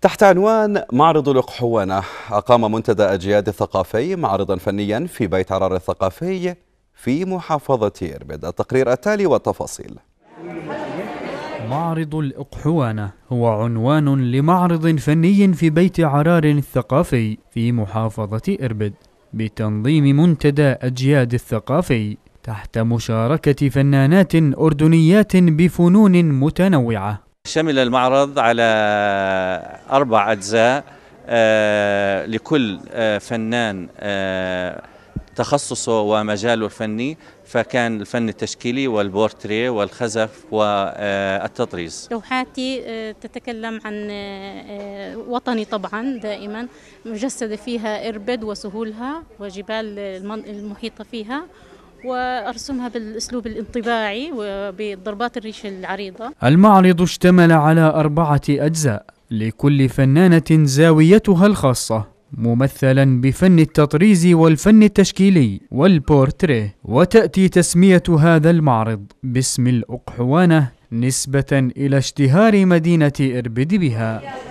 تحت عنوان معرض الأقحوانة أقام منتدى أجياد الثقافي معرضا فنيا في بيت عرار الثقافي في محافظة إربد التقرير التالي والتفاصيل معرض الأقحوانة هو عنوان لمعرض فني في بيت عرار الثقافي في محافظة إربد بتنظيم منتدى أجياد الثقافي تحت مشاركة فنانات أردنيات بفنون متنوعة شمل المعرض على أربع أجزاء آه، لكل آه، فنان آه، تخصصه ومجاله الفني فكان الفن التشكيلي والبورتري والخزف والتطريز لوحاتي تتكلم عن وطني طبعا دائما مجسدة فيها إربد وسهولها وجبال المحيطة فيها وأرسمها بالأسلوب الانطباعي وبضربات الريش العريضة المعرض اشتمل على أربعة أجزاء لكل فنانة زاويتها الخاصة ممثلا بفن التطريز والفن التشكيلي والبورتريه وتأتي تسمية هذا المعرض باسم الأقحوانة نسبة إلى اشتهار مدينة إربد بها